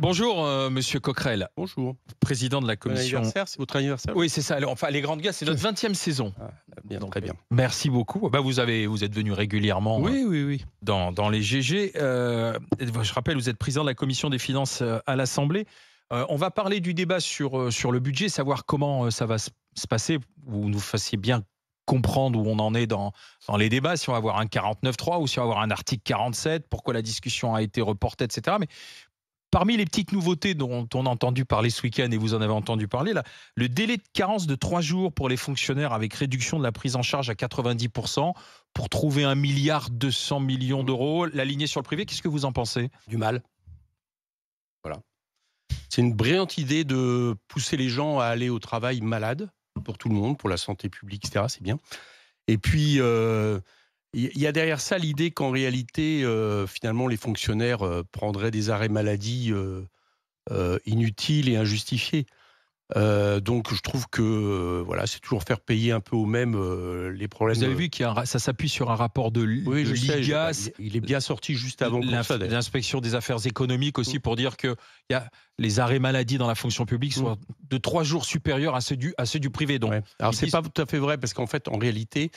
Bonjour, euh, monsieur Coquerel. Bonjour. Président de la commission. c'est votre anniversaire. Oui, c'est ça. Alors, enfin, les Grandes gars c'est notre 20e saison. Ah, très bien. Merci beaucoup. Bah, vous, avez, vous êtes venu régulièrement oui, hein, oui, oui. Dans, les GG. Euh, je rappelle, vous êtes président de la commission des finances euh, à l'Assemblée. on va parler du débat sur, sur le budget, savoir comment ça va se passer. Vous nous fassiez bien comprendre où on en est dans, dans les débats, si on va avoir un 49.3 ou si on va avoir un article 47, pourquoi la discussion a été reportée, etc. Mais Parmi les petites nouveautés dont on a entendu parler ce week-end et vous en avez entendu parler, là, le délai de carence de trois jours pour les fonctionnaires avec réduction de la prise en charge à 90% pour trouver un milliard 200 millions d'euros, l'aligner sur le privé, qu'est-ce que vous en pensez Du mal. Voilà. C'est une brillante idée de pousser les gens à aller au travail malade pour tout le monde, pour la santé publique, etc. C'est bien. Et puis, euh, il y a derrière ça l'idée qu'en réalité, euh, finalement, les fonctionnaires euh, prendraient des arrêts maladie euh, inutiles et injustifiés. donc, je trouve que voilà, c'est toujours faire payer un peu au même les problèmes. Vous avez vu que ça s'appuie sur un rapport de, oui, de l'IGAS. il est bien sorti juste avant l'inspection des affaires économiques aussi mm. pour dire que y a les arrêts maladie dans la fonction publique mm. sont de trois jours supérieurs à ceux du, à ceux du privé. Donc, ouais. alors c'est pas tout à fait vrai parce qu'en fait, en réalité,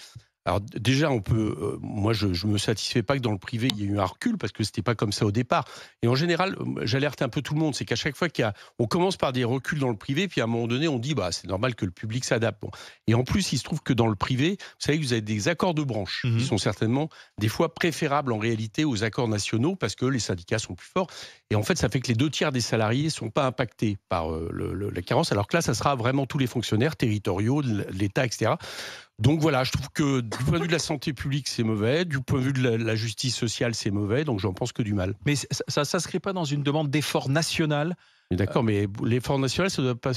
alors déjà, on peut, euh, moi, je, ne me satisfais pas que dans le privé il y ait eu un recul parce que ce n'était pas comme ça au départ. Et en général, euh, j'alerte un peu tout le monde, c'est qu'à chaque fois qu'on commence par des reculs dans le privé, puis à un moment donné, on dit bah c'est normal que le public s'adapte. Et en plus, il se trouve que dans le privé, vous savez, vous avez des accords de branche mhm. qui sont certainement des fois préférables en réalité aux accords nationaux parce que les syndicats sont plus forts. Et en fait, ça fait que les deux tiers des salariés ne sont pas impactés par euh, la carence, alors que là, ça sera vraiment tous les fonctionnaires territoriaux, l'État, etc. Donc voilà, je trouve que du point de vue de la santé publique, c'est mauvais, du point de vue de la, justice sociale, c'est mauvais, donc j'en pense que du mal. Mais ça ne s'inscrit pas dans une demande d'effort national D'accord, mais l'effort national, ça ne doit pas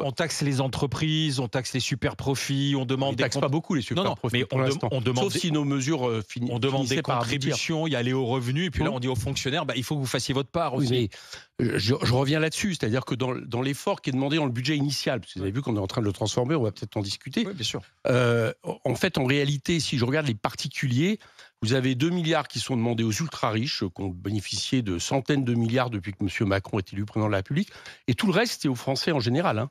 on, taxe les entreprises, on taxe les super profits, on demande. On ne taxe pas beaucoup les super Mais on, demande. Sauf si nos mesures euh, finissent. On demande des contributions, il y a les hauts revenus, et puis là, mmh. on dit aux fonctionnaires, bah, il faut que vous fassiez votre part aussi. Euh, je, reviens là-dessus, c'est-à-dire que dans, l'effort qui est demandé dans le budget initial, parce que vous avez vu qu'on est en train de le transformer, on va peut-être en discuter. Oui, bien sûr. Euh, en fait, en réalité, si je regarde les particuliers, vous avez 2 milliards qui sont demandés aux ultra-riches, euh, qui ont bénéficié de centaines de milliards depuis que M. Macron est élu président de la République. Et tout le reste, c'est aux Français en général. Hein.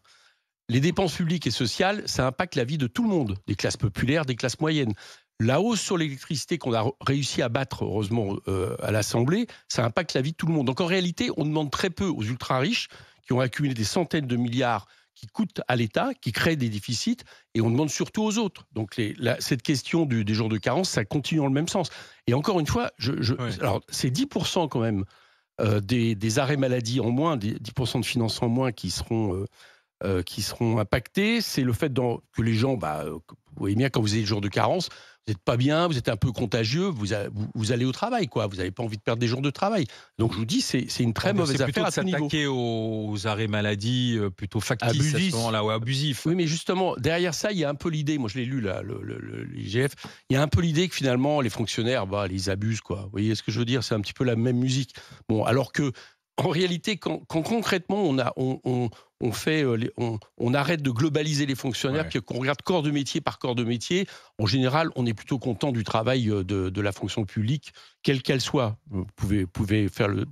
Les dépenses publiques et sociales, ça impacte la vie de tout le monde, des classes populaires, des classes moyennes. La hausse sur l'électricité qu'on a réussi à battre, heureusement, euh, à l'Assemblée, ça impacte la vie de tout le monde. Donc en réalité, on demande très peu aux ultra-riches qui ont accumulé des centaines de milliards qui coûtent à l'État, qui crée des déficits, et on demande surtout aux autres. Donc cette question des jours de carence, ça continue dans le même sens. Et encore une fois, je, alors c'est 10% quand même euh, des, arrêts maladie en moins, 10% de finances en moins qui seront... Euh, euh impactés, c'est le fait que les gens, bah, euh, vous voyez bien, quand vous avez des jours de carence, vous n'êtes pas bien, vous êtes un peu contagieux, vous, vous, allez au travail, quoi. Vous n'avez pas envie de perdre des jours de travail. Donc je vous dis, c'est une très ah, mauvaise affaire. C'est plutôt s'attaquer aux, arrêts maladie euh, plutôt factices à là ou abusifs. Oui, mais justement, derrière ça, il y a un peu l'idée, moi je l'ai lu là, l'IGF, il y a un peu l'idée que finalement les fonctionnaires, bah, ils abusent, quoi. Vous voyez ce que je veux dire C'est un petit peu la même musique. Bon, alors que en réalité, quand, concrètement on, fait, euh, on, arrête de globaliser les fonctionnaires, qu'on regarde corps de métier par corps de métier, en général, on est plutôt content du travail euh, de, la fonction publique, quelle qu'elle soit. Vous pouvez, pouvez faire le.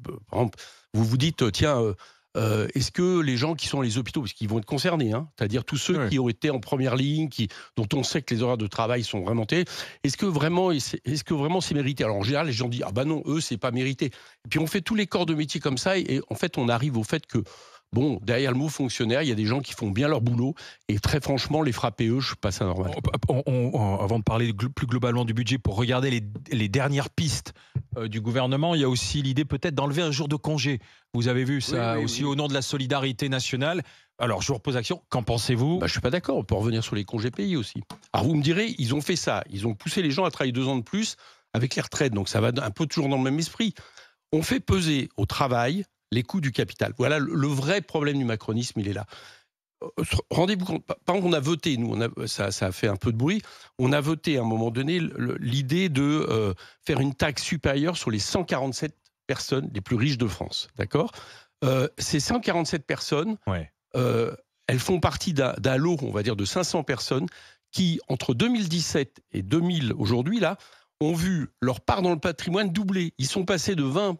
vous vous dites, tiens. Euh, euh, est-ce que les gens qui sont dans les hôpitaux, parce qu'ils vont être concernés, hein, c'est-à-dire tous ceux qui ont été en première ligne, dont on sait que les horaires de travail sont vraiment est-ce que vraiment, est-ce que vraiment c'est mérité Alors en général, les gens disent ah ben non, eux c'est pas mérité. Et puis on fait tous les corps de métier comme ça, et en fait on arrive au fait que Bon, derrière le mot fonctionnaire, il y a des gens qui font bien leur boulot. Et très franchement, les frapper eux, je pas ça normal. avant de parler plus globalement du budget, pour regarder les, dernières pistes euh, du gouvernement, il y a aussi l'idée peut-être d'enlever un jour de congé. Vous avez vu ça aussi au nom de la solidarité nationale. Alors, je vous repose action. Qu'en pensez-vous bah, Je ne suis pas d'accord. On peut revenir sur les congés payés aussi. Alors, vous me direz, ils ont fait ça. Ils ont poussé les gens à travailler deux ans de plus avec les retraites. Donc, ça va un peu toujours dans le même esprit. On fait peser au travail les coûts du capital. Voilà, le, vrai problème du macronisme, il est là. Euh, rendez-vous compte, par exemple, on a voté, nous, on ça, a fait un peu de bruit, on a voté à un moment donné l'idée de euh, faire une taxe supérieure sur les 147 personnes les plus riches de France. D'accord euh, Ces 147 personnes, elles font partie d'un lot, on va dire, de 500 personnes qui, entre 2017 et 2000, aujourd'hui, là, ont vu leur part dans le patrimoine doubler. Ils sont passés de 20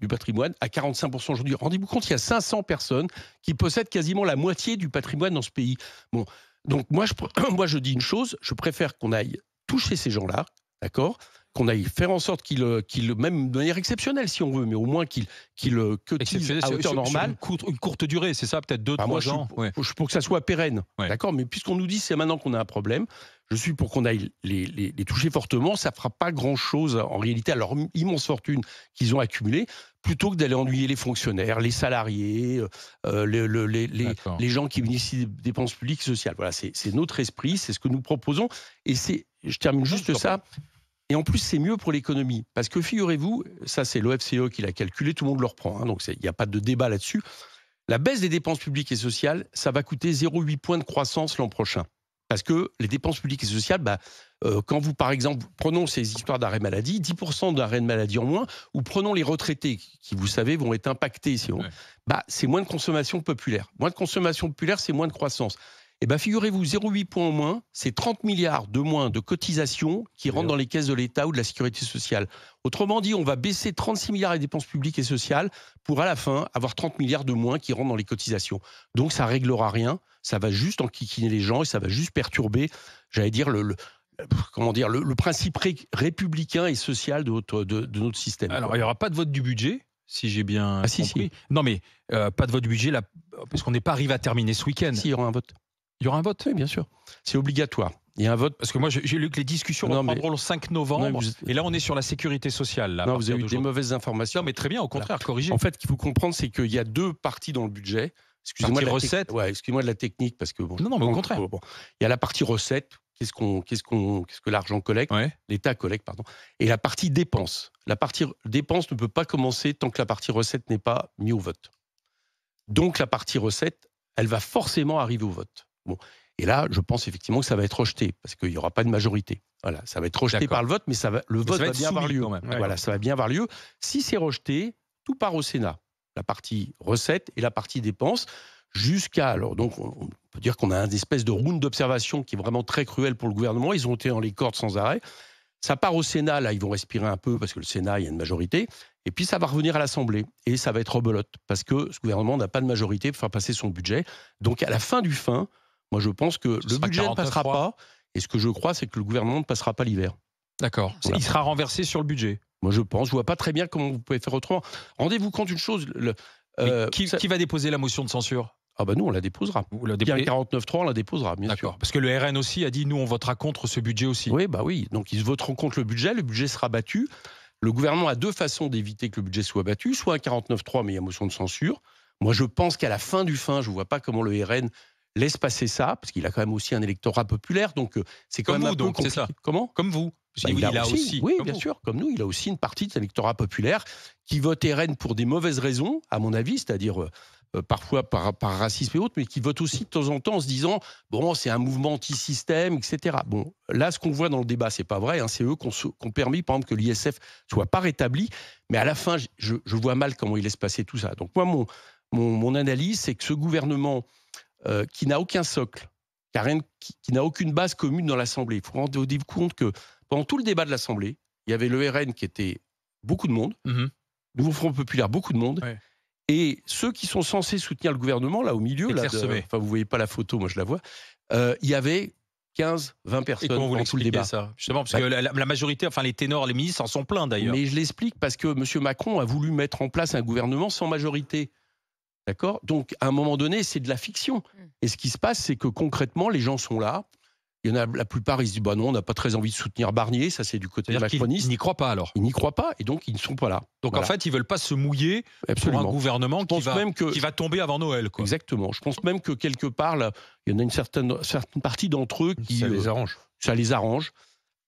du patrimoine à 45% aujourd'hui. Rendez-vous compte il y a 500 personnes qui possèdent quasiment la moitié du patrimoine dans ce pays. Bon, donc moi je, moi je dis une chose, je préfère qu'on aille toucher ces gens-là, d'accord qu'on aille faire en sorte qu'il, euh, qu'il même de manière exceptionnelle si on veut, mais au moins qu'il qu'il euh, cotise à hauteur normale. Une courte, durée, c'est ça, peut-être deux, mois bah, trois ans. pour que ça soit pérenne, d'accord. Mais puisqu'on nous dit c'est maintenant qu'on a un problème, je suis pour qu'on aille les, les, toucher fortement. Ça fera pas grand chose en réalité à leur immense fortune qu'ils ont accumulée plutôt que d'aller ennuyer les fonctionnaires, les salariés, euh, les, les, les, gens qui bénéficient des dépenses publiques sociales. Voilà, c'est, c'est notre esprit, c'est ce que nous proposons. Et c'est, je termine juste ça, et en plus, c'est mieux pour l'économie. Parce que figurez-vous, ça c'est l'OFCE qui l'a calculé, tout le monde le reprend, hein, donc il n'y a pas de débat là-dessus. La baisse des dépenses publiques et sociales, ça va coûter 0,8 points de croissance l'an prochain. Parce que les dépenses publiques et sociales, bah, euh, quand vous, par exemple, prenons ces histoires d'arrêt maladie, 10% d'arrêt de maladie en moins, ou prenons les retraités, qui, vous savez, vont être impactés, bah, c'est moins de consommation populaire. Moins de consommation populaire, c'est moins de croissance. Eh bien, figurez-vous, 0,8 points en moins, c'est 30 milliards de moins de cotisations qui rentrent dans les caisses de l'État ou de la sécurité sociale. Autrement dit, on va baisser 36 milliards des dépenses publiques et sociales pour à la fin avoir 30 milliards de moins qui rentrent dans les cotisations. Donc ça réglera rien, ça va juste enquiquiner les gens et ça va juste perturber, j'allais dire, le, comment dire, le, principe républicain et social de notre, de, notre système. Alors, il n'y aura pas de vote du budget, si j'ai bien ah, compris. Si, si. Non, mais euh, pas de vote du budget, parce qu'on n'est pas arrivé à terminer ce week-end. Si, il y aura un vote. Il y aura un vote Oui, bien sûr. C'est obligatoire. Il y a un vote. Parce que moi, j'ai lu que les discussions non, reprendront le 5 novembre. Et là, on est sur la sécurité sociale. Là, non, vous avez eu des mauvaises informations. mais très bien, au contraire, corrigez. En fait, ce qu'il faut comprendre, c'est qu'il y a deux parties dans le budget. Excusez-moi de, recettes. recette. Ouais, excusez de la technique, parce que bon. Non, non, mais au contraire. Il y a la partie recette, qu'est-ce qu'on, qu'est-ce qu'on, qu'est-ce que l'argent collecte, l'État collecte, pardon, et la partie dépense. La partie dépense ne peut pas commencer tant que la partie recette n'est pas mise au vote. Donc la partie recette, elle va forcément arriver au vote. Et là, je pense effectivement que ça va être rejeté, parce qu'il n'y aura pas de majorité. Voilà, ça va être rejeté par le vote, mais ça va, le vote va, bien avoir lieu. voilà, ça va bien avoir lieu. Si c'est rejeté, tout part au Sénat. La partie recettes et la partie dépenses, jusqu'à. Alors, donc, on peut dire qu'on a une espèce de round d'observation qui est vraiment très cruel pour le gouvernement. Ils ont été dans les cordes sans arrêt. Ça part au Sénat, là, ils vont respirer un peu parce que le Sénat, il y a une majorité. Et puis, ça va revenir à l'Assemblée. Et ça va être rebelote parce que ce gouvernement n'a pas de majorité pour faire passer son budget. Donc, à la fin du fin, moi, je pense que le budget ne passera pas. Et ce que je crois, c'est que le gouvernement ne passera pas l'hiver. D'accord. Il sera renversé sur le budget. Moi, je pense. Je vois pas très bien comment vous pouvez faire autrement. Rendez-vous compte d'une chose. Euh, qui, va déposer la motion de censure ah ben nous, on la déposera. Et 49 49 49.3, on la déposera, bien Sûr. Parce que le RN aussi a dit, nous, on votera contre ce budget aussi. Oui, bah oui. Donc ils voteront contre le budget, le budget sera battu. Le gouvernement a deux façons d'éviter que le budget soit battu, soit un 3 mais il y a motion de censure. Moi, je pense qu'à la fin du fin, je ne vois pas comment le RN laisse passer ça, parce qu'il a quand même aussi un électorat populaire, donc euh, c'est quand comme même vous, donc, Ça. Comment Comme vous. Bah, il, a, aussi, oui, bien sûr, comme nous, il a aussi une partie de électorat populaire qui vote RN pour des mauvaises raisons, à mon avis, c'est-à-dire euh, euh, parfois par, racisme et autres, mais qui vote aussi de temps en temps en se disant bon, c'est un mouvement anti-système, etc. Bon, là, ce qu'on voit dans le débat, c'est pas vrai. Hein, c'est eux qui ont permis, par exemple, que l'ISF soit pas rétabli, mais à la fin, je, vois mal comment il laisse passer tout ça. Donc moi, mon, mon, mon analyse, c'est que ce gouvernement euh, qui n'a aucun socle, qui, qui, n'a aucune base commune dans l'Assemblée. Il faut vous rendre compte que pendant tout le débat de l'Assemblée, il y avait le RN qui était beaucoup de monde, mhm. le Nouveau Front Populaire, beaucoup de monde. Et ceux qui sont censés soutenir le gouvernement, là au milieu, là, de, enfin, vous voyez pas la photo, moi je la vois, euh, il y avait 15, 20 personnes dans tout le débat. Ça Justement, parce que bah la, majorité, enfin les ténors, les ministres en sont pleins d'ailleurs. Mais je l'explique parce que M. Macron a voulu mettre en place un gouvernement sans majorité. D'accord Donc, à un moment donné, c'est de la fiction. Hmm. Et ce qui se passe, c'est que concrètement, les gens sont là. Il y en a la plupart, ils se disent bah non, on n'a pas très envie de soutenir Barnier, ça c'est du côté de macroniste. Ils n'y croient pas alors. Ils n'y croient pas et donc ils ne sont pas là. Donc en fait, ils veulent pas se mouiller pour un gouvernement qui va, même qui va, tomber avant Noël. Exactement. Je pense même que quelque part, il y en a une certaine, partie d'entre eux qui ça les euh, arrange. ça les arrange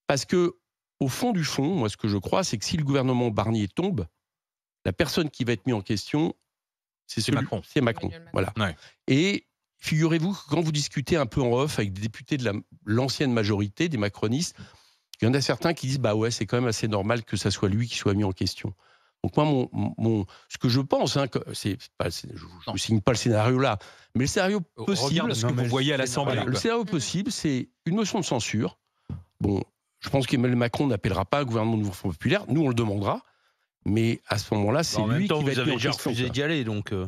parce que au fond du fond, moi ce que je crois, c'est que si le gouvernement Barnier tombe, la personne qui va être mise en question, c'est Macron. C'est Macron. Voilà. Et figurez-vous que quand vous discutez un peu en off avec des députés de l'ancienne majorité, des macronistes, il y en a certains qui disent bah ouais, c'est quand même assez normal que ça soit lui qui soit mis en question. Donc moi, mon, mon, ce que je pense, hein, c'est je ne signe pas le scénario là, mais le scénario possible, que vous voyez à l'Assemblée. le scénario mm-hmm. possible, c'est une motion de censure. Bon, je pense qu'Emmanuel Macron n'appellera pas un gouvernement de Front populaire. Nous, on le demandera mais à ce moment-là, bah, c'est lui qui va vous être déjà refusé d'y aller, donc. Euh,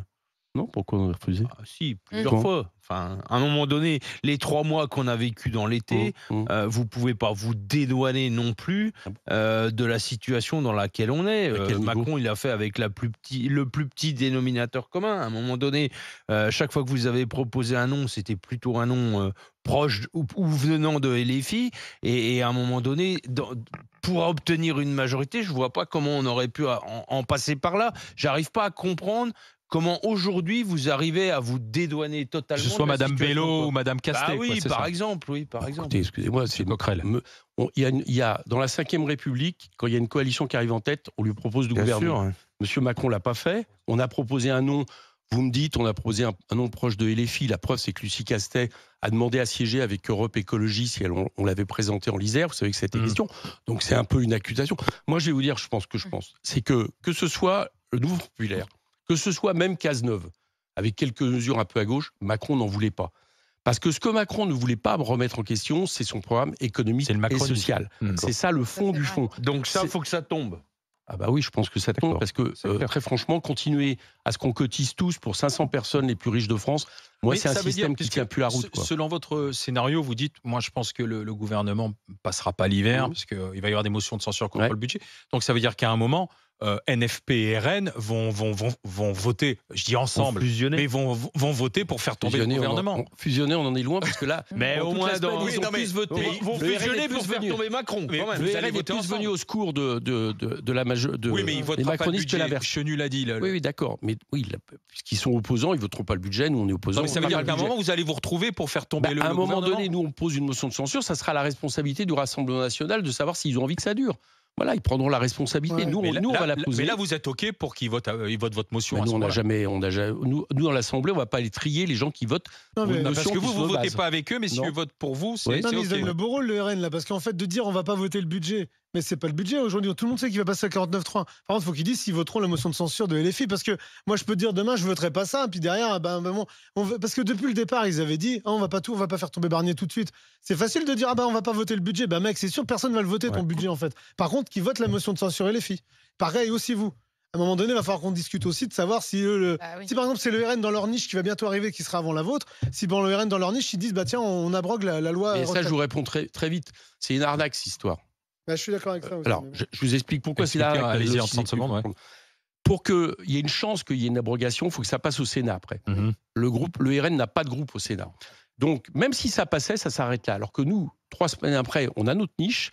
non, pourquoi on a refusé ah, Si, plusieurs fois. Enfin, à un moment donné, les trois mois qu'on a vécu dans l'été, vous mmh, mmh. euh, vous pouvez pas vous dédouaner non plus ah euh, de la situation dans laquelle on est. Euh, Macron, il a fait avec la plus le plus petit dénominateur commun. À un moment donné, chaque fois que vous avez proposé un nom, c'était plutôt un nom proche ou, venant de LFI. Et, à un moment donné, pour obtenir une majorité, je vois pas comment on aurait pu en, en passer par là. J'arrive pas à comprendre comment aujourd'hui vous arrivez à vous dédouaner totalement. Que ce soit Madame Bello ou Madame bah Castex. Ah oui, par exemple, oui, par exemple. excusez-moi, c'est Coquerel. Il y, a dans la Ve République, quand il y a une coalition qui arrive en tête, on lui propose de Bien Sûr, Monsieur Macron l'a pas fait. On a proposé un nom. Vous me dites, on a proposé un, nom proche de LFI. La preuve, c'est que Lucie Castet a demandé à siéger avec Europe Écologie si on, l'avait présenté en l'Isère. Vous savez que c'était mm. question. Donc c'est un peu une accusation. Moi, je vais vous dire, je pense que je mm. pense. C'est que, que ce soit le Nouveau Populaire, que ce soit même Cazeneuve, avec quelques mesures un peu à gauche, Macron n'en voulait pas. Parce que ce que Macron ne voulait pas remettre en question, c'est son programme économique et social. C'est ça le fond du fond. Donc ça, il faut que ça tombe. Ah bah oui, je pense que ça tombe parce que euh, très franchement, continuer à ce qu'on cotise tous pour 500 personnes les plus riches de France, moi c'est un système qui qui tient plus la route. Selon votre scénario, vous dites, moi je pense que le, gouvernement gouvernement passera pas l'hiver parce qu'il euh, va y avoir des motions de censure contre le budget. Donc ça veut dire qu'à un moment, euh, NFP et RN vont, voter, je dis ensemble, mais vont, voter pour faire tomber le gouvernement. fusionner, on en est loin, parce que là, mais au moins, ils ont plus voté. Ils vont fusionner pour faire tomber Macron. quand même. vous allez plus au secours de, de, de, de la majorité. De, oui, mais ils voteront pas le budget, Chenu l'a dit. oui, oui, d'accord. Mais oui, puisqu'ils sont opposants, ils voteront pas le budget, nous on est opposants. mais ça veut dire qu'à un moment, vous allez vous retrouver pour faire tomber bah, le, gouvernement ?– À un moment donné, nous on pose une motion de censure, ça sera la responsabilité du Rassemblement National de savoir s'ils ont envie que ça dure. Voilà, ils prendront la responsabilité. Nous, on, nous, va la poser. Mais là, vous êtes OK pour qu'ils votent, euh, votre motion. À nous, on n'a jamais, on a, nous, nous, dans l'Assemblée, on ne va pas aller trier les gens qui votent. Non, mais, parce que vous, vous ne votez pas avec eux, mais s'ils votent pour vous, c'est. Non, mais ils donnent le beau rôle, le RN, là, parce qu'en fait, de dire on ne va pas voter le budget mais c'est pas le budget aujourd'hui. Tout le monde sait qu'il va passer à 49.3. Par contre, il faut qu'ils disent s'ils voteront la motion de censure de LFI, parce que moi, je peux dire demain, je voterai pas ça. Puis derrière, ah ben, ben parce que depuis le départ, ils avaient dit, ah, on va pas tout, on va pas faire tomber Barnier tout de suite. C'est facile de dire, ah ben, on va pas voter le budget. Ben mec, c'est sûr, personne va le voter ton budget en fait. Par contre, qui vote la motion de censure LFI. Pareil aussi vous. À un moment donné, il va falloir qu'on discute aussi de savoir si, euh, bah par exemple c'est le RN dans leur niche qui va bientôt arriver, qui sera avant la vôtre, si bon le RN dans leur niche ils disent bah tiens on abrogue la, loi. Et ça je vous réponds très, très vite, c'est une arnaque cette histoire. Bah, je suis d'accord avec ça. alors, je, vous explique pourquoi c'est là. Pour qu'il y ait une chance qu'il y ait une abrogation, il faut que ça passe au Sénat après. Mm-hmm. Le groupe, le RN n'a pas de groupe au Sénat. Donc, même si ça passait, ça s'arrête là. Alors que nous, trois semaines après, on a notre niche.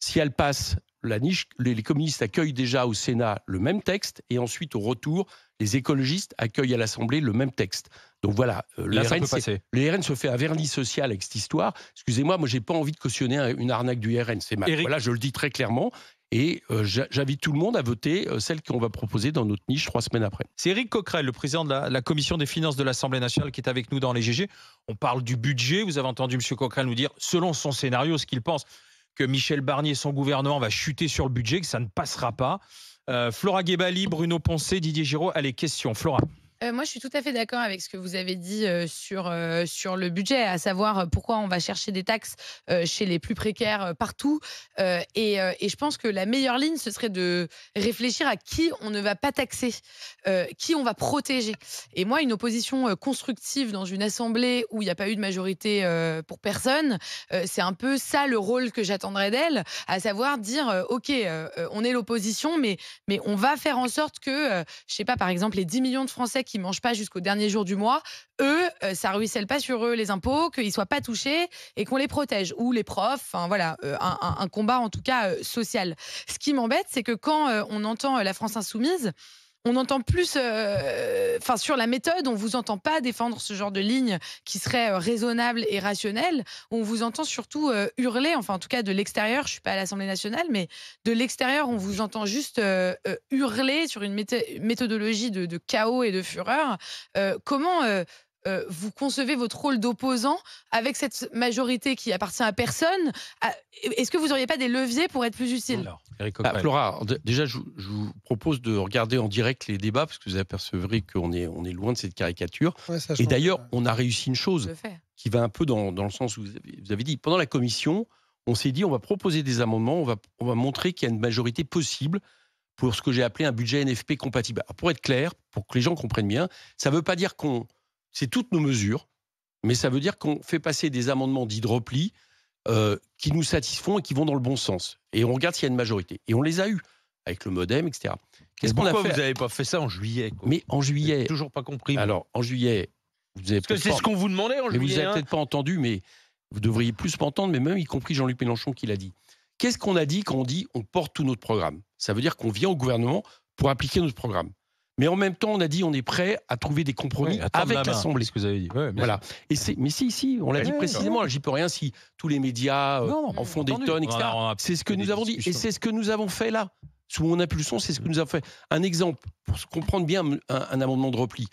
Si elle passe, la niche, les, communistes accueillent déjà au Sénat le même texte, et ensuite au retour, les écologistes accueillent à l'Assemblée le même texte. Donc voilà, euh, le, RN, se fait un vernis social avec cette histoire. Excusez-moi, moi, j'ai pas envie de cautionner une arnaque du RN, c'est mal. Voilà, je le dis très clairement. Et euh, j'invite tout le monde à voter euh, celle qu'on va proposer dans notre niche trois semaines après. C'est Éric Coquerel, le président de la, la commission des finances de l'Assemblée nationale, qui est avec nous dans les GG. On parle du budget. Vous avez entendu M. Coquerel nous dire, selon son scénario, ce qu'il pense. Michel Barnier son gouvernement va chuter sur le budget, que ça ne passera pas. Euh, Flora Guébali, Bruno Poncé, Didier Giraud, allez, question. Flora. Euh, moi, je suis tout à fait d'accord avec ce que vous avez dit euh, sur, euh, sur le budget, à savoir pourquoi on va chercher des taxes chez les plus précaires partout. Et, et, je pense que la meilleure ligne, ce serait de réfléchir à qui on ne va pas taxer, qui on va protéger. Et moi, une opposition constructive dans une assemblée où il n'y a pas eu de majorité pour personne, c'est un peu ça le rôle que j'attendrais d'elle, à savoir dire, OK, on est l'opposition, mais, mais on va faire en sorte que, je sais pas, par exemple, les 10 millions de Français qui mangent pas jusqu'au dernier jour du mois, eux, euh, ça ruisselle pas sur eux les impôts, qu'ils soient pas touchés et qu'on les protège. Ou les profs, enfin voilà, euh, un, combat en tout cas euh, social. Ce qui m'embête, c'est que quand on entend la France insoumise, on entend plus, euh, enfin sur la méthode, on vous entend pas défendre ce genre de ligne qui serait euh, raisonnable et rationnelle. On vous entend surtout euh, hurler, enfin en tout cas de l'extérieur. Je suis pas à l'Assemblée nationale, mais de l'extérieur, on vous entend juste hurler sur une méthodologie de, de, chaos et de fureur. comment euh, vous concevez votre rôle d'opposant avec cette majorité qui appartient à personne Est-ce que vous n'auriez pas des leviers pour être plus utile Alors, bah, Flora, déjà, je, vous propose de regarder en direct les débats parce que vous apercevrez qu'on est, on est loin de cette caricature. Et d'ailleurs, on a réussi une chose qui va un peu dans, le sens où vous avez, dit. Pendant la commission, on s'est dit on va proposer des amendements, on va, on va montrer qu'il y a une majorité possible pour ce que j'ai appelé un budget NFP compatible. Alors, pour être clair, pour que les gens comprennent bien, ça ne veut pas dire qu'on c'est toutes nos mesures, mais ça veut dire qu'on fait passer des amendements d'hydroplie euh, qui nous satisfont et qui vont dans le bon sens. Et on regarde s'il y a une majorité. Et on les a eus avec le modem, etc. Qu'est-ce qu'on a vous n'avez pas fait ça en juillet Mais en juillet. Toujours pas compris. Alors, en juillet. Vous avez Parce que c'est ce qu'on vous demandait en mais Vous n'avez hein. peut-être pas entendu, mais vous devriez plus m'entendre, mais même y compris Jean-Luc Mélenchon qui l'a dit. Qu'est-ce qu'on a dit quand on dit on porte tout notre programme Ça veut dire qu'on vient au gouvernement pour appliquer notre programme. Mais en même temps, on a dit on est prêt à trouver des compromis avec l'Assemblée. Ce que vous avez dit. voilà. Et c'est, mais si, si, on l'a dit précisément. J'y peux rien si tous les médias euh, en font des tonnes, etc. C'est ce que nous avons dit et c'est ce que nous avons fait là. Sous mon impulsion, c'est ce que nous avons fait. Un exemple pour comprendre bien un, amendement de repli.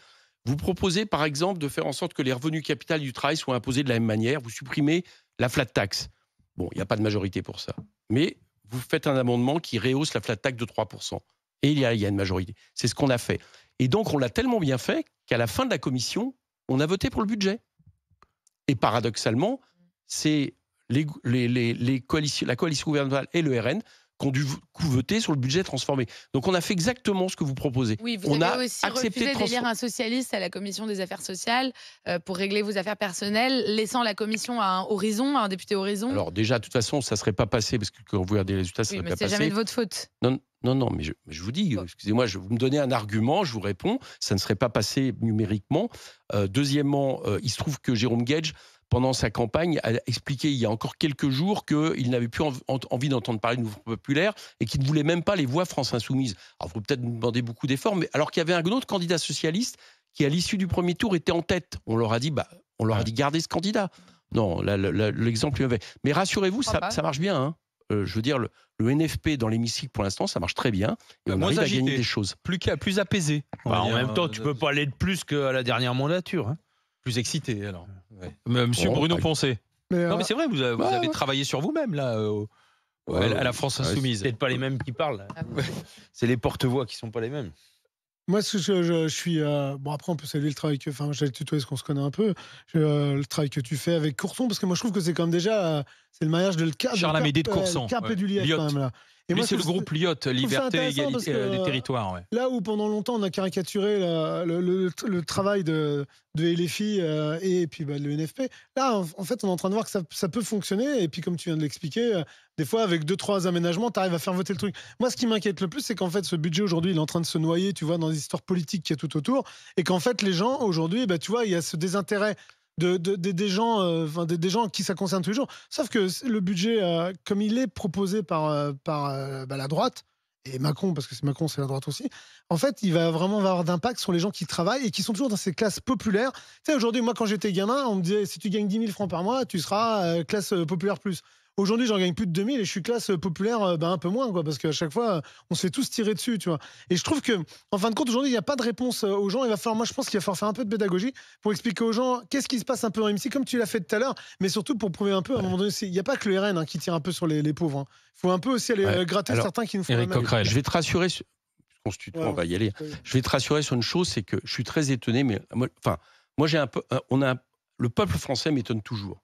Vous proposez, par exemple, de faire en sorte que les revenus capital du travail soient imposés de la même manière. Vous supprimez la flat tax. Bon, il n'y a pas de majorité pour ça. Mais vous faites un amendement qui rehausse la flat tax de 3%. Et il y a, une majorité. C'est ce qu'on a fait. Et donc, on l'a tellement bien fait qu'à la fin de la commission, on a voté pour le budget. Et paradoxalement, c'est la coalition gouvernementale et le RN qui ont dû couveter sur le budget transformé. Donc on a fait exactement ce que vous proposez. Oui, vous on avez a aussi accepté refusé d'élire un socialiste à la commission des affaires sociales euh, pour régler vos affaires personnelles, laissant la commission à un horizon, un député horizon. Alors déjà, de toute façon, ça ne serait pas passé parce que quand vous regardez les résultats, ça ne serait pas passé. C'est jamais de votre faute. Non, non, non, mais je, vous dis, excusez-moi, vous me donnez un argument, je vous réponds, ça ne serait pas passé numériquement. Euh, deuxièmement, euh, il se trouve que Jérôme Gage pendant sa campagne, a expliqué il y a encore quelques jours qu'il n'avait plus envie d'entendre parler du mouvement populaire et qu'il ne voulait même pas les voix France Insoumise. Alors, vous peut-être demander beaucoup d'efforts, mais alors qu'il y avait un autre candidat socialiste qui, à l'issue du premier tour, était en tête. On leur a dit, bah, on leur a dit, gardez ce candidat. Non, l'exemple est mauvais. Mais rassurez-vous, ah bah. ça, marche bien. Hein. Euh, je veux dire, le, NFP dans l'hémicycle, pour l'instant, ça marche très bien. Et bah, on arrive agité, à gagner des choses. Plus, plus apaisé. Bah, en même temps, euh, tu peux pas aller de plus qu'à la dernière mandature. Hein. Plus excité, alors. Ouais. Euh, Monsieur Bruno bah, Poncet. Mais non, euh, mais c'est vrai, vous, avez, bah, travaillé sur vous-même, là, euh, à la France Insoumise. C'est peut pas les mêmes qui parlent. Ah c'est les porte-voix qui sont pas les mêmes. Moi, je, suis. bon, après, on peut saluer le travail que. Enfin, j'ai tutoyé ce qu'on se connaît un peu. le travail que tu fais avec Courson, parce que moi, je trouve que c'est comme déjà. c'est le mariage de le cap. Charles Amédée de Courson. Le cap du Liège, quand même, là. Et c'est le groupe Lyot, Liberté, Égalité, euh, euh, territoires. Là où pendant longtemps on a caricaturé le, travail de, de LFI euh, et puis bah, le NFP, là en, fait on est en train de voir que ça, peut fonctionner. Et puis comme tu viens de l'expliquer, des fois avec deux trois aménagements, tu arrives à faire voter le truc. Moi ce qui m'inquiète le plus, c'est qu'en fait ce budget aujourd'hui il est en train de se noyer, tu vois, dans politiques politique qui a tout autour, et qu'en fait les gens aujourd'hui, bah, tu vois, il y a ce désintérêt des, gens, euh, des, gens qui ça concerne toujours Sauf que le budget, euh, comme il est proposé par, euh, par bah, la droite, et Macron, parce que c'est Macron, c'est la droite aussi, en fait, il va vraiment avoir d'impact sur les gens qui travaillent et qui sont toujours dans ces classes populaires. Tu sais, aujourd'hui, moi, quand j'étais gamin, on me disait si tu gagnes 10 000 francs par mois, tu seras classe populaire plus. Aujourd'hui, j'en gagne plus de 2000 et je suis classe populaire euh, ben, un peu moins, quoi, parce qu'à chaque fois, on se fait tous tirer dessus, tu vois. Et je trouve que, en fin de compte, aujourd'hui, il n'y a pas de réponse euh, aux gens. Il va falloir, moi, je pense qu'il va falloir faire un peu de pédagogie pour expliquer aux gens qu'est-ce qui se passe un peu dans MC, comme tu l'as fait tout à l'heure, mais surtout pour prouver un peu, à un moment donné, il n'y a pas que le RN hein, qui tire un peu sur les, pauvres. Il hein. faut un peu aussi aller euh, gratter certains qui nous font Eric Coquerel, je vais te rassurer. Sur... On, va y aller. Je vais te rassurer sur une chose, c'est que je suis très étonné, mais enfin, moi j'ai un peu, on a le peuple français m'étonne toujours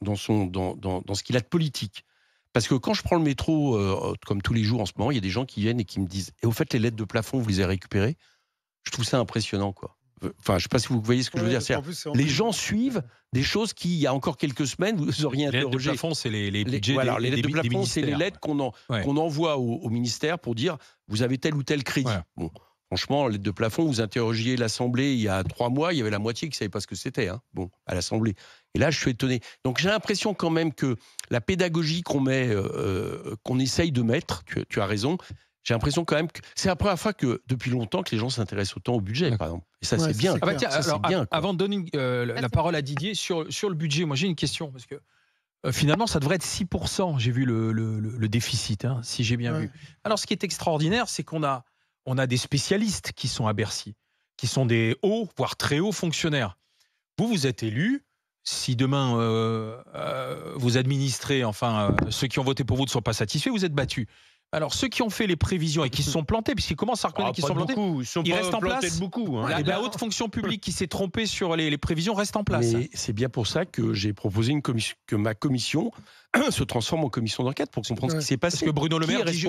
dans, son, dans, dans, dans ce qu'il a de politique. Parce que quand je prends le métro, euh, comme tous les jours en ce moment, il y a des gens qui viennent et qui me disent Et au fait, les lettres de plafond, vous les avez récupérées Je trouve ça impressionnant, quoi. Enfin, je ne sais pas si vous voyez ce que je veux dire. les gens suivent des choses qui, il y a encore quelques semaines, vous auriez interrogé. Les lettres de plafond, c'est les, les, les lettres de plafond, c'est les lettres qu'on en, envoie au, ministère pour dire vous avez tel ou tel crédit. Franchement, l'aide de plafond, vous interrogiez l'Assemblée il y a trois mois, il y avait la moitié qui ne savait pas ce que c'était, hein, bon, à l'Assemblée. Et là, je suis étonné. Donc j'ai l'impression quand même que la pédagogie qu'on met, euh, euh, qu'on essaye de mettre, tu, tu as raison, j'ai l'impression quand même que c'est la première fois que depuis longtemps que les gens s'intéressent autant au budget, par exemple. Et ça, c'est bien. avant de donner euh, la, parole à Didier sur, sur le budget, moi j'ai une question parce que finalement ça devrait être 6%. J'ai vu le, le, déficit, hein, si j'ai bien vu. Alors ce qui est extraordinaire, c'est qu'on a on a des spécialistes qui sont à Bercy, qui sont des hauts, voire très hauts fonctionnaires. Vous, vous êtes élu. Si demain euh, euh, vous administrez, enfin, euh, ceux qui ont voté pour vous ne sont pas satisfaits, vous êtes battu. Alors ceux qui ont fait les prévisions et qui se sont plantés, puisqu'ils commencent à reconnaître ah, qu'ils sont plantés, beaucoup. ils, restent en place. Beaucoup, hein. eh ben, la, haute fonction publique qui s'est trompée sur les, prévisions reste en place. Mais c'est bien pour ça que j'ai proposé une que ma commission se transforme en commission d'enquête pour comprendre ce qui s'est passé. Parce que Bruno Le Maire, je,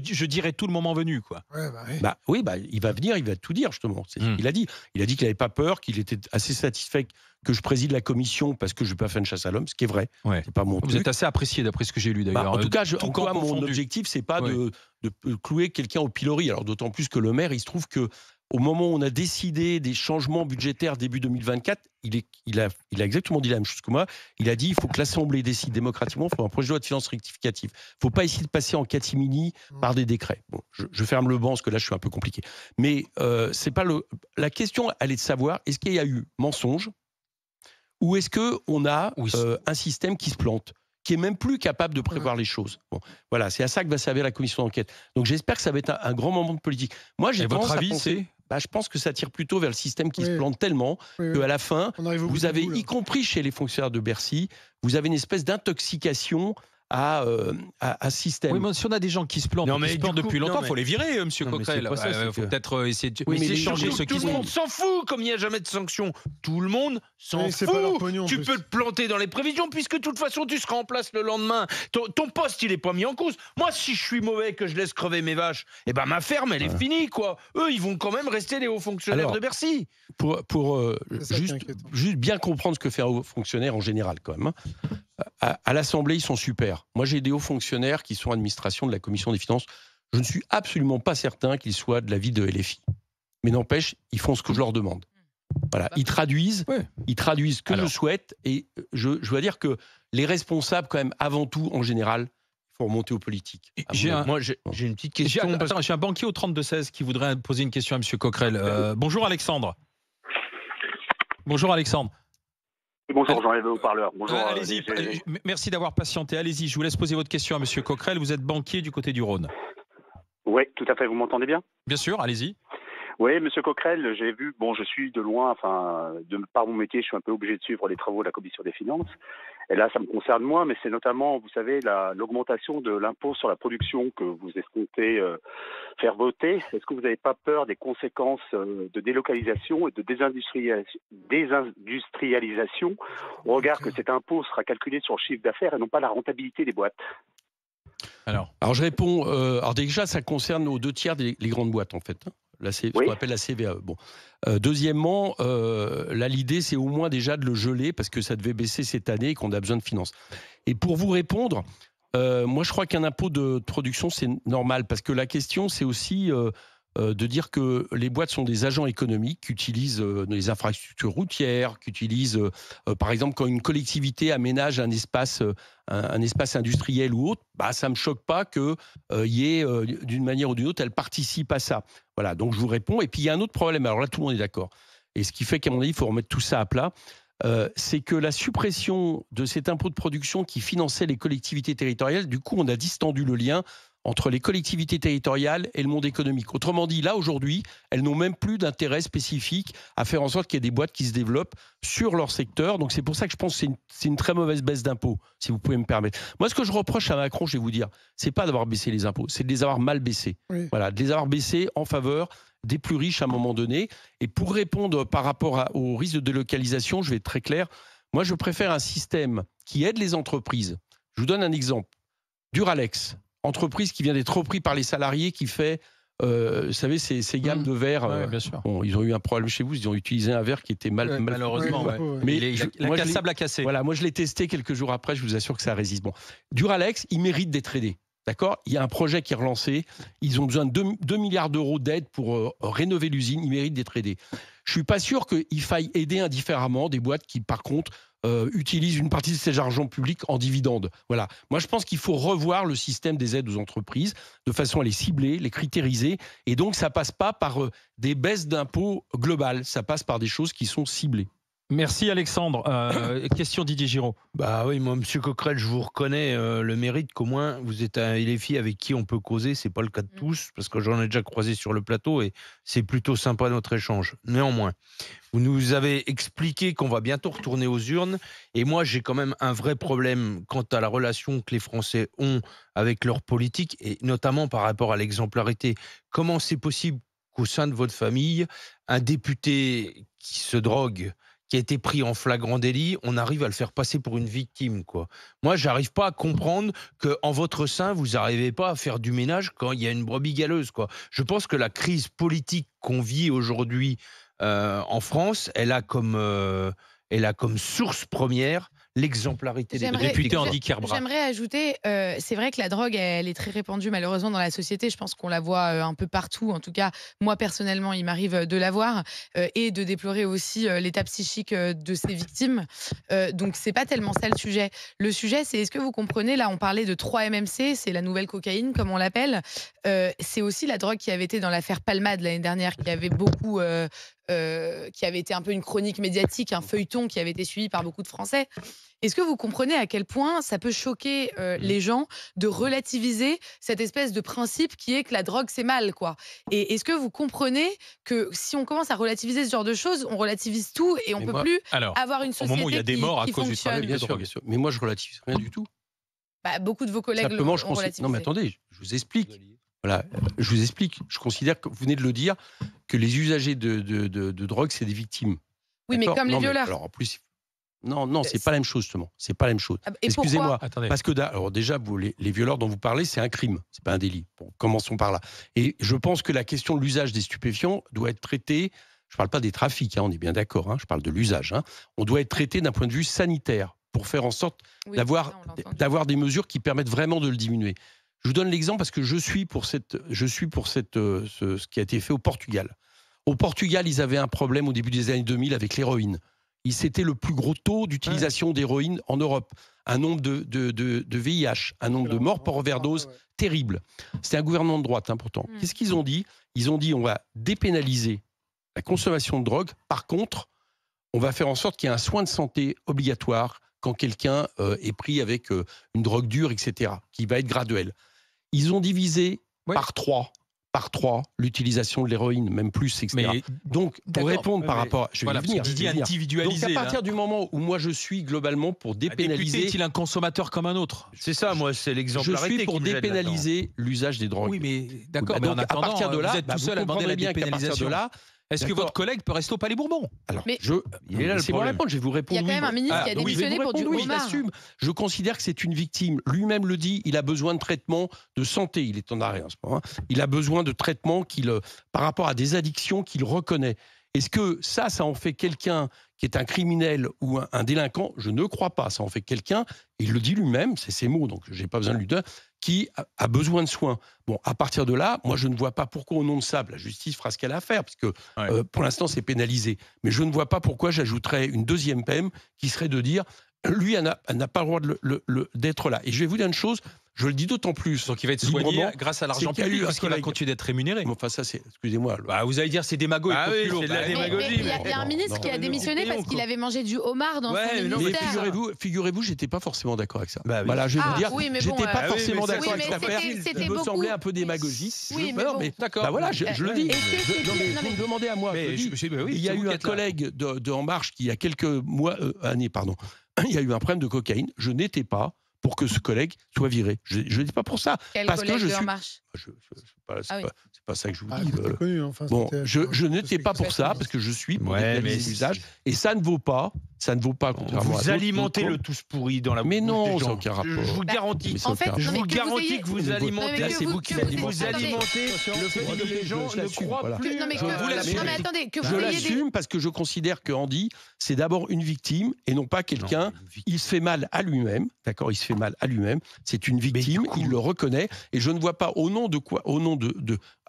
je, dirais tout le moment venu, quoi. Bah, bah, oui. Bah, il va venir, il va tout dire justement. Hmm. Il a dit, il a dit qu'il n'avait pas peur, qu'il était assez satisfait que je préside la commission parce que je ne pas faire une chasse à l'homme, ce qui est vrai. C'est pas mon Vous êtes assez apprécié d'après ce que j'ai lu bah, d'ailleurs. en tout euh, cas, mon objectif, c'est pas de, clouer quelqu'un au pilori. Alors d'autant plus que le maire, il se trouve que au moment où on a décidé des changements budgétaires début 2024, il, est, il, a, il a exactement dit la même chose que moi. Il a dit il faut que l'Assemblée décide démocratiquement, il faut un projet de loi de finances rectificatif. Il ne faut pas essayer de passer en catimini par des décrets. Bon, je, ferme le banc parce que là, je suis un peu compliqué. Mais euh, c'est pas le, la question, elle est de savoir est-ce qu'il y a eu mensonge ou est-ce qu'on a euh, un système qui se plante qui est même plus capable de prévoir les choses. Bon, voilà, c'est à ça que va servir la commission d'enquête. Donc j'espère que ça va être un, grand moment de politique. Moi, j'ai votre avis, c'est bah, je pense que ça tire plutôt vers le système qui se plante tellement que à qu'à la fin, vous avez, y compris chez les fonctionnaires de Bercy, vous avez une espèce d'intoxication à, un euh, système. Oui, mais si on a des gens qui se plantent, depuis longtemps, il faut les virer, M. Coquerel. Il faut peut-être euh, essayer de changer ce Tout le monde s'en fout, comme il n'y a jamais de sanctions. Tout le monde s'en fout. tu peux te planter dans les prévisions, puisque de toute façon, tu seras en place le lendemain. Ton, poste, il n'est pas mis en cause. Moi, si je suis mauvais, que je laisse crever mes vaches, eh ben ma ferme, elle est finie, quoi. Eux, ils vont quand même rester les hauts fonctionnaires de Bercy. Pour, euh, juste, bien comprendre ce que faire un haut fonctionnaire en général, quand même. Hein à, l'Assemblée, ils sont super. Moi, j'ai des hauts fonctionnaires qui sont administration de la Commission des finances. Je ne suis absolument pas certain qu'ils soient de l'avis de LFI. Mais n'empêche, ils font ce que je leur demande. Voilà, ils traduisent, ils traduisent ce que je souhaite. Et euh, je, dois dire que les responsables, quand même, avant tout, en général, faut remonter aux politiques. J'ai une petite question. J'ai, un banquier au 32-16 qui voudrait poser une question à M. Coquerel. Ah, euh, euh, bonjour Alexandre. Bonjour Alexandre. Bonjour jean au Parleur. Bonjour. Euh, euh, merci d'avoir patienté. Allez-y, je vous laisse poser votre question à Monsieur Coquerel. Vous êtes banquier du côté du Rhône. Oui, tout à fait. Vous m'entendez bien Bien sûr, allez-y. Oui, Monsieur Coquerel, j'ai vu, bon, je suis de loin, enfin, de par mon métier, je suis un peu obligé de suivre les travaux de la Commission des finances. Et là, ça me concerne moins, mais c'est notamment, vous savez, l'augmentation de l'impôt sur la production que vous escomptez euh, faire voter. Est-ce que vous n'avez pas peur des conséquences euh, de délocalisation et de désindustrialisation au regard que cet impôt sera calculé sur le chiffre d'affaires et non pas la rentabilité des boîtes alors, alors je réponds. Euh, alors déjà, ça concerne aux deux tiers des grandes boîtes en fait. Hein la ce qu'on appelle la CVAE. Bon. Euh, deuxièmement, euh, là, l'idée, c'est au moins déjà de le geler parce que ça devait baisser cette année et qu'on a besoin de finances. Et pour vous répondre, euh, moi, je crois qu'un impôt de production, c'est normal parce que la question, c'est aussi euh, de dire que les boîtes sont des agents économiques qui utilisent euh, les infrastructures routières, qui utilisent, euh, par exemple, quand une collectivité aménage un espace, un, espace industriel ou autre, bah, ça ne me choque pas qu'il y ait, d'une manière ou d'une autre, elle participe à ça. Voilà, donc je vous réponds. Et puis il y a un autre problème, alors là, tout le monde est d'accord. Et ce qui fait qu'à mon avis, il faut remettre tout ça à plat. c'est que la suppression de cet impôt de production qui finançait les collectivités territoriales, du coup, on a distendu le lien entre les collectivités territoriales et le monde économique. Autrement dit, là, aujourd'hui, elles n'ont même plus d'intérêt spécifique à faire en sorte qu'il y ait des boîtes qui se développent sur leur secteur. Donc c'est pour ça que je pense que c'est une, très mauvaise baisse d'impôts, si vous pouvez me permettre. Moi, ce que je reproche à Macron, je vais vous dire, c'est pas d'avoir baissé les impôts, c'est de les avoir mal baissés. Voilà, de les avoir baissés en faveur des plus riches à un moment donné. Et pour répondre par rapport au risque de délocalisation, je vais être très clair. Moi, je préfère un système qui aide les entreprises. Je vous donne un exemple. Duralex, entreprise qui vient d'être repris par les salariés qui fait euh, vous savez, ces, ces gammes mmh. de verre, euh, ils ont eu un problème chez vous, ils ont utilisé un verre qui était mal, malheureusement. Mais cassable cassé. Voilà, moi je l'ai testé quelques jours après, je vous assure que ça résiste. Bon, Duralex, il mérite d'être aidé. D'accord Il y a un projet qui est relancé. Ils ont besoin de 2, milliards d'euros d'aide pour euh, rénover l'usine. Ils méritent d'être aidés. Je ne suis pas sûr qu'il faille aider indifféremment des boîtes qui, par contre, euh, utilisent une partie de ces argent publics en dividendes. Voilà. Moi, je pense qu'il faut revoir le système des aides aux entreprises de façon à les cibler, les critériser. Et donc, ça passe pas par euh, des baisses d'impôts globales. Ça passe par des choses qui sont ciblées. Merci Alexandre. Euh, question Didier Giraud. Bah oui, moi, Monsieur Coquerel, je vous reconnais euh, le mérite qu'au moins vous êtes un LFI avec qui on peut causer. C'est pas le cas de mm. tous, parce que j'en ai déjà croisé sur le plateau et c'est plutôt sympa notre échange. Néanmoins, vous nous avez expliqué qu'on va bientôt retourner aux urnes et moi j'ai quand même un vrai problème quant à la relation que les Français ont avec leur politique et notamment par rapport à l'exemplarité. Comment c'est possible qu'au sein de votre famille, un député qui se drogue qui a été pris en flagrant délit, on arrive à le faire passer pour une victime, quoi. Moi, j'arrive pas à comprendre que en votre sein, vous n'arrivez pas à faire du ménage quand il y a une brebis galeuse, quoi. Je pense que la crise politique qu'on vit aujourd'hui euh, en France, elle a comme euh, elle a comme source première l'exemplarité des députés Andy J'aimerais ajouter, euh, c'est vrai que la drogue, elle est très répandue malheureusement dans la société. Je pense qu'on la voit euh, un peu partout. En tout cas, moi personnellement, il m'arrive euh, de la voir et de déplorer aussi l'état psychique de ces victimes. donc c'est pas tellement ça le sujet. Le sujet, c'est est-ce que vous comprenez Là, on parlait de 3 MMC, c'est la nouvelle cocaïne comme on l'appelle. c'est aussi la drogue qui avait été dans l'affaire Palmade l'année dernière, qui avait beaucoup euh, qui avait été un peu une chronique médiatique, un mm. feuilleton qui avait été suivi par beaucoup de Français. Est-ce que vous comprenez à quel point ça peut choquer euh, mm. les gens de mm. relativiser cette espèce de principe qui est que la drogue c'est mal quoi Et est-ce que vous comprenez que si on commence à relativiser ce genre de choses, on relativise tout et on ne peut plus avoir une société au moment où il y a des morts qui, à cause bien sûr, Mais moi je relativise rien du tout. Bah, beaucoup de vos collègues Simplement, je Non mais attendez, je vous explique. Voilà, je vous explique. Je considère que vous venez de le dire que les usagers de, de, de, drogue, c'est des victimes. Oui, mais comme les violeurs. plus, non, non, c'est euh, pas la même chose justement. C'est pas la même chose. Ah, Excusez-moi, parce que alors déjà, les, violeurs dont vous parlez, c'est un crime, c'est pas un délit. commençons par là. Et je pense que la question de l'usage des stupéfiants doit être traitée. Je ne parle pas des trafics, hein, on est bien d'accord. Hein, je parle de l'usage. Hein. On doit être traité d'un point de vue sanitaire pour faire en sorte d'avoir des mesures qui permettent vraiment de le diminuer. Je vous donne l'exemple parce que je suis pour, cette, je suis pour cette, euh, ce, qui a été fait au Portugal. Au Portugal, ils avaient un problème au début des années 2000 avec l'héroïne. C'était le plus gros taux d'utilisation d'héroïne en Europe. Un nombre de, de, VIH, un nombre de morts par overdose ah, terrible. C'était un gouvernement de droite, hein, pourtant. Hmm. Qu'est-ce qu'ils ont dit Ils ont dit on va dépénaliser la consommation de drogue. Par contre, on va faire en sorte qu'il y ait un soin de santé obligatoire quand quelqu'un euh, est pris avec euh, une drogue dure, etc., qui va être graduel. Ils ont divisé par trois par trois l'utilisation de l'héroïne, même plus, etc. Donc, pour répondre par rapport, je vais venir. Donc, à hein. partir du moment où moi je suis globalement pour ah, dépénaliser. est-il un consommateur comme un autre C'est ça, moi, c'est l'exemple. Je suis pour dépénaliser l'usage des drogues. Oui, mais d'accord. Bah, en attendant, de euh, vous êtes bah, tout seul à la dépénalisation. de là, est-ce que votre collègue peut rester au Palais Bourbon Alors, je, il est là le problème. Répondre, je vais vous répondre. Il y a quand même un ministre ah, qui a démissionné pour du oui, je, je considère que c'est une victime. Lui-même le dit. Il a besoin de traitement de santé. Il est en arrêt en ce moment. Hein. Il a besoin de traitement qu'il, euh, par rapport à des addictions qu'il reconnaît. Est-ce que ça, ça en fait quelqu'un qui est un criminel ou un, délinquant, je ne crois pas. Ça en fait quelqu'un, et il le dit lui-même, c'est ses mots, donc n'ai pas besoin de lui dire, qui a, besoin de soins. Bon, à partir de là, moi je ne vois pas pourquoi au nom de sable, la justice fera ce qu'elle a à faire, parce que euh, pour l'instant c'est pénalisé. Mais je ne vois pas pourquoi j'ajouterais une deuxième peine qui serait de dire lui n'a pas le droit d'être là. Et je vais vous dire une chose, je le dis d'autant plus qu'il va être soigné grâce à l'argent public parce qu'il va continuer d'être rémunéré. Enfin, c'est. Excusez-moi. Bah, vous allez dire c'est démago ah c'est de la démagogie. Il y, a un ministre qui a démissionné parce qu'il avait mangé du homard dans son ministère. Figurez-vous, figurez-vous, j'étais pas forcément d'accord avec ça. Bah voilà, je vais ah, dire, j'étais pas euh, forcément d'accord avec cette Ça me semblait un peu démagogique. mais d'accord. Bah voilà, je le dis. Vous me demandez à moi. Il y a eu un collègue de En Marche qui il y a quelques mois, euh, années, pardon, il y a eu un problème de cocaïne. Je n'étais pas pour que ce collègue soit viré. Je ne dis pas pour ça. parce que je suis... marche pas, ça que je vous dis. je, n'étais pas pour ça, parce que je suis pour ouais, des usages. Et ça ne vaut pas ça ne vaut pas. vous alimentez le tous pourri dans la. Mais non, gens. aucun rapport. Je vous bah, garantis. En fait, je vous garantis que vous alimentez. Ah, c'est vous qui alimentez. Vous alimentez le fait que les gens ne croient plus. Non mais attendez, que vous l'assume parce que je considère que Andy, c'est d'abord une victime et non pas quelqu'un. Il se fait mal à lui-même, d'accord Il se fait mal à lui-même. C'est une victime. Il le reconnaît et je ne vois pas au nom de quoi, au nom de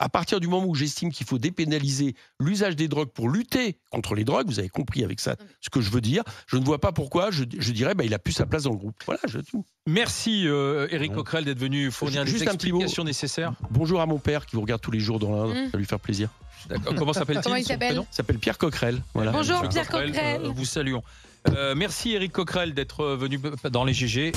à partir du moment où j'estime qu'il faut dépénaliser l'usage des drogues pour lutter contre les drogues, vous avez compris avec ça ce que je veux dire, je ne vois pas pourquoi, je, dirais, bah, il a plus sa place dans le groupe. Voilà, je Merci euh, Eric Coquerel d'être venu fournir Juste les explications nécessaires. Bonjour à mon père qui vous regarde tous les jours dans l'Inde, mm. ça va lui faire plaisir. Comment s'appelle-t-il Il s'appelle Pierre Coquerel. Voilà. Bonjour Pierre Coquerel. Nous euh, vous saluons. Euh, merci Eric Coquerel d'être euh, venu dans les GG.